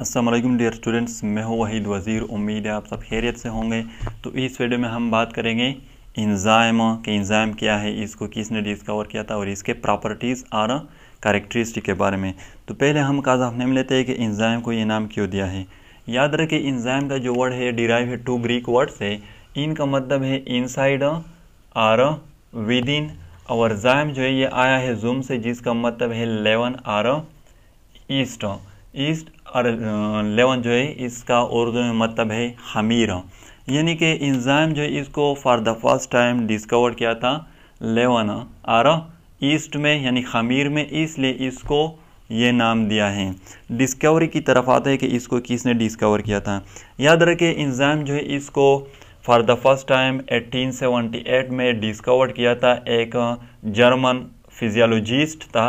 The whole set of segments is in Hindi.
असलम डियर स्टूडेंट्स मैं हूँ वहीद वज़ीर उम्मीद है आप सब खैरियत से होंगे तो इस वीडियो में हम बात करेंगे इन्ज़ाम के इन्ज़ाम क्या है इसको किसने डिस्कवर किया था और इसके प्रॉपर्टीज़ और करेक्ट्रिस्टिक के बारे में तो पहले हम काज हमने में लेते हैं कि इन्ज़ाम को ये नाम क्यों दिया है याद रखे इन्ज़ाम का जो वर्ड है डिराइव है टू ग्रीक वर्ड से इनका मतलब है इनसाइड आर विद इन और जायम जो है ये आया है जूम से जिसका मतलब है लेवन आर ईस्ट ईस्ट और लेवन जो है इसका उर्दू में मतलब है हमीर यानी कि इंजाम जो है इसको for the first time discover किया था लेवन और ईस्ट में यानी खमीर में इसलिए इसको ये नाम दिया है डिस्कवरी की तरफ आता है कि इसको किसने डिस्कवर किया था याद रखे इंजाम जो है इसको फॉर द फर्स्ट टाइम 1878 में डिस्कवर किया था एक जर्मन फिजियोलॉजिस्ट था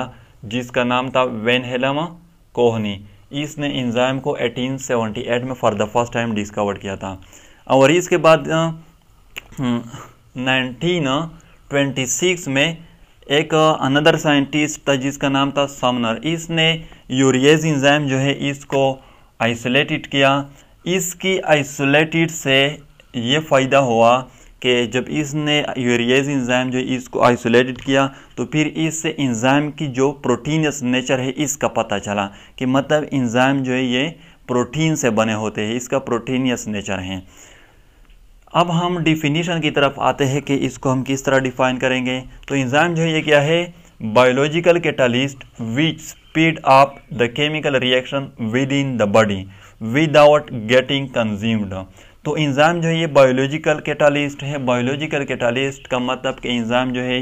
जिसका नाम था वेनहेलम कोहनी इसने इंजाइम को 1878 में for the first time discover किया था और इसके बाद हम्म, नाइनटीन ट्वेंटी सिक्स में एक अनदर साइंटिस्ट था जिसका नाम था समनर इसने यूरियज इंजाइम जो है इसको आइसोलेटेड किया इसकी आइसोलेटेड से ये फ़ायदा हुआ कि जब इसने यूरियाज इंजाम जो इसको आइसोलेटेड किया तो फिर इससे इंजाम की जो प्रोटीनस नेचर है इसका पता चला कि मतलब इंजाम जो है ये प्रोटीन से बने होते हैं इसका प्रोटीनियस नेचर है अब हम डिफिनीशन की तरफ आते हैं कि इसको हम किस तरह डिफाइन करेंगे तो इंजाम जो है ये क्या है biological catalyst which speed up the chemical reaction within the body without getting consumed तो इंज़ाम जो है ये बायोलॉजिकल कैटालिस्ट है बायोलॉजिकल कैटालिस्ट का मतलब कि इंज़ाम जो है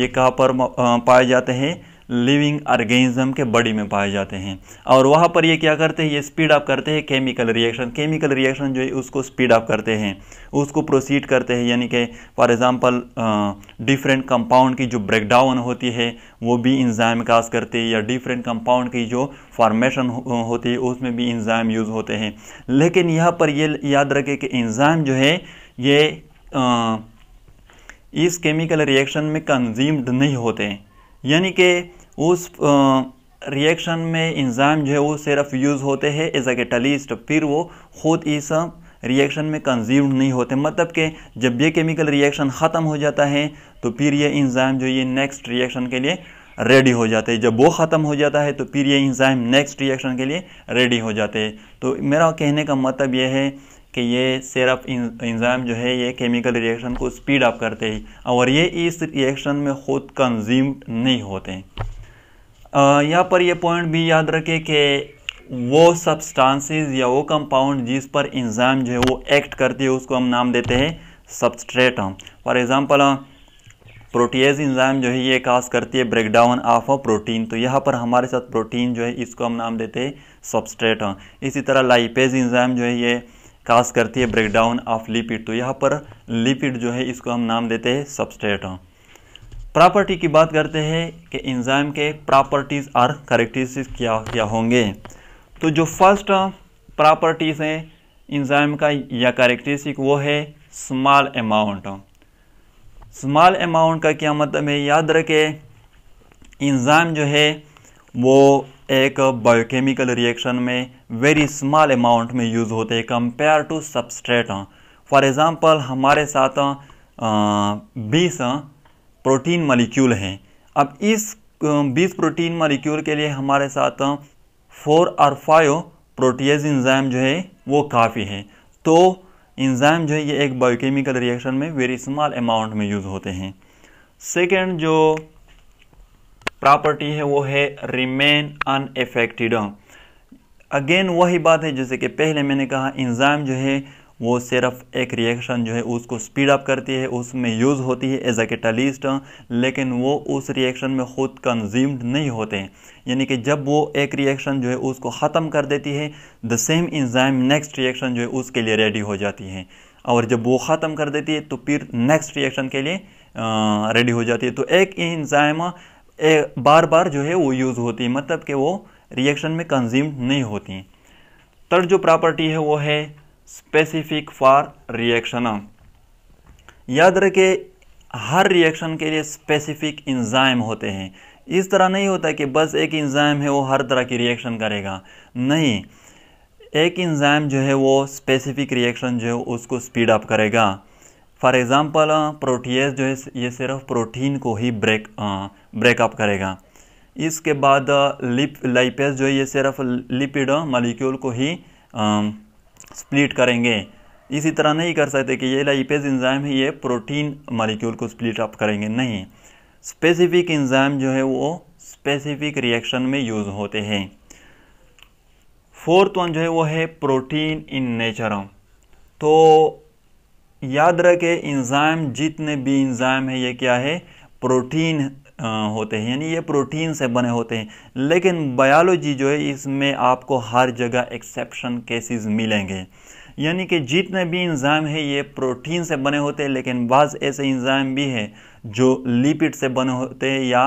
ये कहाँ पर पाए जाते हैं लिविंग ऑर्गेनिज्म के बॉडी में पाए जाते हैं और वहाँ पर ये क्या करते हैं ये स्पीड अप करते हैं केमिकल रिएक्शन केमिकल रिएक्शन जो है उसको स्पीड अप करते हैं उसको प्रोसीड करते हैं यानी कि फॉर एग्ज़ाम्पल डिफरेंट कंपाउंड की जो ब्रेकडाउन होती है वो भी इंजाम काज करते हैं या डिफरेंट कंपाउंड की जो फॉर्मेशन हो, होती है उसमें भी इंजाम यूज़ होते हैं लेकिन यहाँ पर ये याद रखें कि इंजाम जो है ये आ, इस केमिकल रिएक्शन में कंज्यूम्ड नहीं होते यानी कि उस रिएक्शन में इंजाम जो है वो सिर्फ यूज़ होते हैं एज अ कैटलिस्ट फिर वो ख़ुद इस रिएक्शन में कंज्यूम्ड नहीं होते मतलब कि जब ये केमिकल रिएक्शन ख़त्म हो जाता है तो फिर ये इंजाम जो ये नेक्स्ट रिएक्शन के लिए रेडी हो जाते हैं जब वो ख़त्म हो जाता है तो फिर ये इंजाम नेक्स्ट रिएक्शन के लिए रेडी हो जाते हैं तो मेरा कहने का मतलब ये है कि ये सिर्फ इंजाम जो है ये केमिकल रिएक्शन को स्पीड अप करते हैं और ये इस रिएक्शन में ख़ुद कंज्यूम नहीं होते यहाँ पर ये पॉइंट भी याद रखें कि वो सब्सटेंसेस या वो कंपाउंड जिस पर इंजाम जो है वो एक्ट करती है उसको हम नाम देते हैं सबस्ट्रेट हम फॉर एग्ज़ाम्पल प्रोटीज इंजाम जो है ये कास करती है ब्रेकडाउन ऑफ अ प्रोटीन तो यहाँ पर हमारे साथ प्रोटीन जो है इसको हम नाम देते हैं सबस्ट्रेट हम इसी तरह लाइपेज इंजाम जो है ये कास करती है ब्रेकडाउन ऑफ लिपिड तो यहाँ पर लिपिड जो है इसको हम नाम देते हैं सबस्ट्रेट हम प्रॉपर्टी की बात करते हैं कि इंजाइम के प्रॉपर्टीज़ और करेक्टरिस्टिक क्या क्या होंगे तो जो फर्स्ट प्रॉपर्टीज़ हैं इंजाइम का या करेक्टरिस्टिक वो है स्मॉल अमाउंट स्मॉल अमाउंट का क्या मतलब है याद रखें इंजाइम जो है वो एक बायोकेमिकल रिएक्शन में वेरी स्मॉल अमाउंट में यूज़ होते हैं compare to substrate for example हमारे साथ बीस प्रोटीन मालिक्यूल हैं अब इस 20 प्रोटीन मालिक्यूल के लिए हमारे साथ फोर और फाइव प्रोटीज इंजाम जो है वो काफ़ी है तो इंजाम जो है ये एक बायोकेमिकल रिएक्शन में वेरी स्मॉल अमाउंट में यूज़ होते हैं सेकेंड जो प्रॉपर्टी है वो है रिमेन अनएफेक्टेड अगेन वही बात है जैसे कि पहले मैंने कहा इंजाम जो है वो सिर्फ एक रिएक्शन जो है उसको स्पीड अप करती है उसमें यूज़ होती है एज अ कैटलिस्ट लेकिन वो उस रिएक्शन में ख़ुद कंज्यूम्ड नहीं होते हैं यानी कि जब वो एक रिएक्शन जो है उसको ख़त्म कर देती है the same enzyme next reaction जो है उसके लिए रेडी हो जाती है और जब वो ख़त्म कर देती है तो फिर नेक्स्ट रिएक्शन के लिए रेडी हो जाती है तो एक इंजाइम बार बार जो है वो यूज़ होती है मतलब कि वो रिएक्शन में कंज्यूम नहीं होती थर्ड जो प्रॉपर्टी है वो है स्पेसिफिक फॉर रिएक्शन याद रखे हर रिएक्शन के लिए स्पेसिफिक इंजाइम होते हैं इस तरह नहीं होता कि बस एक इंजाइम है वो हर तरह की रिएक्शन करेगा नहीं एक इंजाइम जो है वो स्पेसिफिक रिएक्शन जो है उसको स्पीड अप करेगा फॉर एग्ज़ाम्पल प्रोटीज जो है ये सिर्फ प्रोटीन को ही ब्रेक ब्रेकअप करेगा इसके बाद लिप लाइपेज जो है ये सिर्फ लिपिड मॉलिक्यूल को ही आ, स्प्लिट करेंगे इसी तरह नहीं कर सकते कि ये लाइपेज इंजाम है ये प्रोटीन मालिक्यूल को स्प्लिट अप करेंगे नहीं स्पेसिफिक इंजाम जो है वो स्पेसिफिक रिएक्शन में यूज़ होते हैं फोर्थ वन जो है वो है प्रोटीन इन नेचर तो याद रखें इंजाम जितने भी इंजाम है ये क्या है प्रोटीन होते हैं यानी ये प्रोटीन से बने होते हैं लेकिन बायोलॉजी जो है इसमें आपको हर जगह एक्सेप्शन केसेस मिलेंगे यानी कि जितने भी इंजाम है ये प्रोटीन से बने होते हैं लेकिन बाज़ ऐसे इंजाम भी हैं जो लिपिड से बने होते हैं या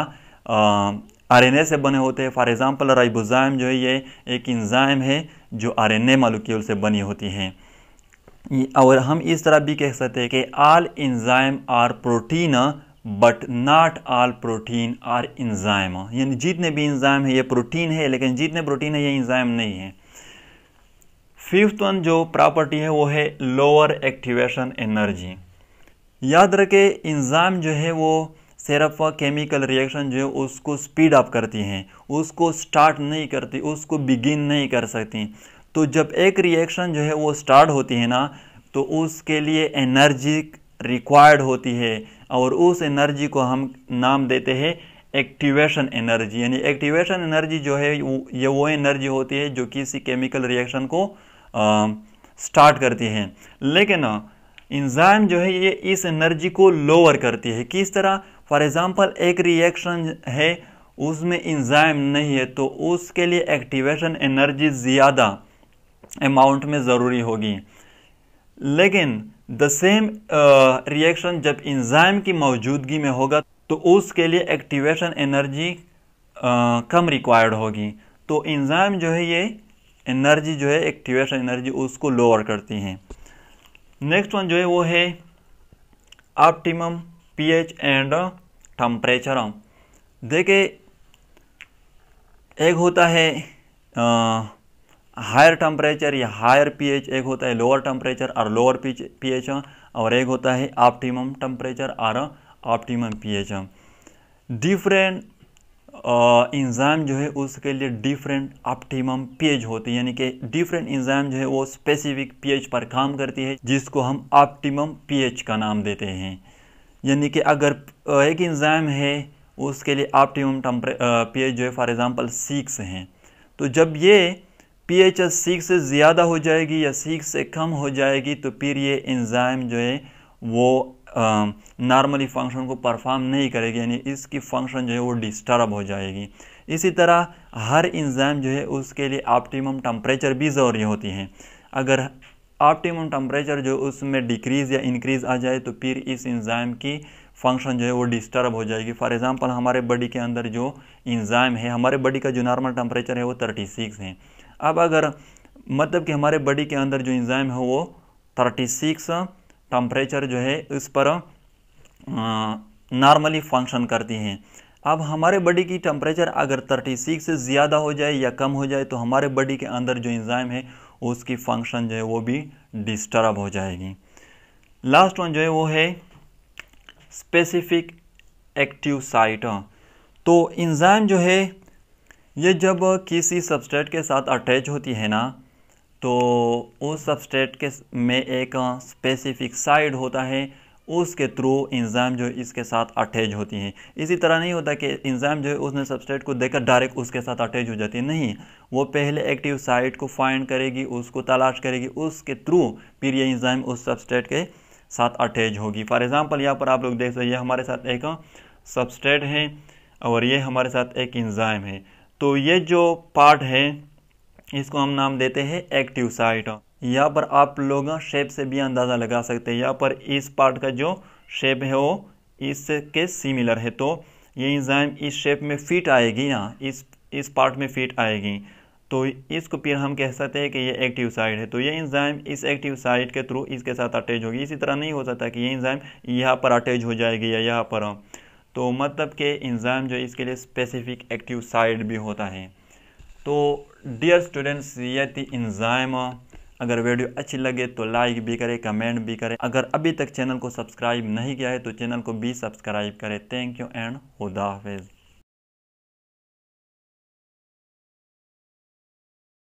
ए से बने होते हैं फॉर एग्ज़ाम्पल राइबोजाइम जो है ये एक इंजाम है जो ए मालिक्यूल से बनी होती हैं और हम इस तरह भी कह सकते हैं कि all enzyme are protein but not all protein are enzyme यानी जितने भी इंजाइम है ये प्रोटीन है लेकिन जितने प्रोटीन है ये इंजाइम नहीं है फिफ्थ वन जो प्रॉपर्टी है वो है लोअर एक्टिवेशन एनर्जी याद रखे इंजाम जो है वो सिर्फ केमिकल रिएक्शन जो है उसको स्पीड अप करती हैं उसको स्टार्ट नहीं करती उसको बिगिन नहीं कर सकती तो जब एक रिएक्शन जो है वो स्टार्ट होती है ना तो उसके लिए एनर्जी रिक्वायर्ड होती है और उस एनर्जी को हम नाम देते हैं एक्टिवेशन एनर्जी यानी एक्टिवेशन एनर्जी जो है ये वो एनर्जी होती है जो किसी केमिकल रिएक्शन को आ, स्टार्ट करती है लेकिन इंजाइम जो है ये इस एनर्जी को लोअर करती है किस तरह फॉर एग्ज़ाम्पल एक रिएक्शन है उसमें इंजाइम नहीं है तो उसके लिए एक्टिवेशन एनर्जी ज़्यादा अमाउंट में ज़रूरी होगी लेकिन द सेम रिएक्शन जब इंजाइम की मौजूदगी में होगा तो उसके लिए एक्टिवेशन एनर्जी uh, कम रिक्वायर्ड होगी तो इंजाइम जो है ये एनर्जी जो है एक्टिवेशन एनर्जी उसको लोअर करती हैं नेक्स्ट वन जो है वो है ऑप्टिमम पीएच एंड टम्परेचर देखे एक होता है uh, हायर टेम्परेचर या हायर पीएच एक होता है लोअर टेम्परेचर और लोअर पीएच और एक होता है ऑप्टिमम टेम्परेचर और ऑप्टिमम पीएच डिफरेंट इंजाम जो है उसके लिए डिफरेंट ऑप्टिमम पीएच होती है यानी कि डिफरेंट इंजाम जो है वो स्पेसिफिक पीएच पर काम करती है जिसको हम ऑप्टिमम पीएच का नाम देते हैं यानी कि अगर एक इंजाम है उसके लिए ऑप्टिमम पीएच जो है फॉर एग्ज़ाम्पल सिक्स हैं तो जब ये पी एच एस सिक्स से ज़्यादा हो जाएगी या सिक्स से कम हो जाएगी तो फिर ये इंजाइम जो है वो नॉर्मली फंक्शन को परफॉर्म नहीं करेगी यानी इसकी फंक्शन जो है वो डिस्टर्ब हो जाएगी इसी तरह हर इंज़ाम जो है उसके लिए ऑप्टिमम टम्परेचर भी ज़रूरी होती है अगर ऑप्टिमम टम्परेचर जो उसमें डिक्रीज़ या इंक्रीज़ आ जाए तो फिर इस इंजाइम की फंक्शन जो है वो डिस्टर्ब हो जाएगी फॉर एग्ज़ाम्पल हमारे बॉडी के अंदर जो इंजाइम है हमारे बॉडी का जो नॉर्मल टम्परेचर है वो थर्टी सिक्स है अब अगर मतलब कि हमारे बॉडी के अंदर जो इंजाइम है वो थर्टी सिक्स टम्परेचर जो है इस पर नॉर्मली फंक्शन करती हैं अब हमारे बॉडी की टेम्परेचर अगर 36 से ज़्यादा हो जाए या कम हो जाए तो हमारे बॉडी के अंदर जो इंजाइम है उसकी फंक्शन जो है वो भी डिस्टर्ब हो जाएगी लास्ट वन जो है वो है स्पेसिफिक एक्टिव साइट तो इंजाइम जो है ये जब किसी सबस्ट्रेट के साथ अटैच होती है ना तो उस सबस्ट्रेट के में एक स्पेसिफिक साइड होता है उसके थ्रू इंजाम जो इसके साथ अटैच होती हैं इसी तरह नहीं होता कि इंजाम जो है उसने सबस्ट्रेट को देखकर डायरेक्ट उसके साथ अटैच हो जाती है नहीं वो पहले एक्टिव साइट को फाइंड करेगी उसको तलाश करेगी उसके थ्रू फिर ये इंजाम उस सबस्ट्रेट के साथ अटैच होगी फॉर एग्ज़ाम्पल यहाँ पर आप लोग देख सकते ये हमारे साथ एक सबस्ट्रेट है और ये हमारे साथ एक इंजाम है तो ये जो पार्ट है इसको हम नाम देते हैं एक्टिव साइट यहाँ पर आप लोग शेप से भी अंदाज़ा लगा सकते हैं यहाँ पर इस पार्ट का जो शेप है वो इसके सिमिलर है तो ये इंजाइम इस शेप में फिट आएगी ना इस इस पार्ट में फिट आएगी तो इसको फिर हम कह सकते हैं कि ये एक्टिव साइड है तो ये इंजाइम इस एक्टिव साइड के थ्रू इसके साथ अटैच होगी इसी तरह नहीं हो सकता कि ये इंजाइम यहाँ पर अटैच हो जाएगी या यहाँ पर तो मतलब कि इंजाम जो इसके लिए स्पेसिफिक एक्टिव साइड भी होता है तो डियर स्टूडेंट्स ये थी इंजाम अगर वीडियो अच्छी लगे तो लाइक भी करें कमेंट भी करें अगर अभी तक चैनल को सब्सक्राइब नहीं किया है तो चैनल को भी सब्सक्राइब करें थैंक यू एंड खुदा हाफिज़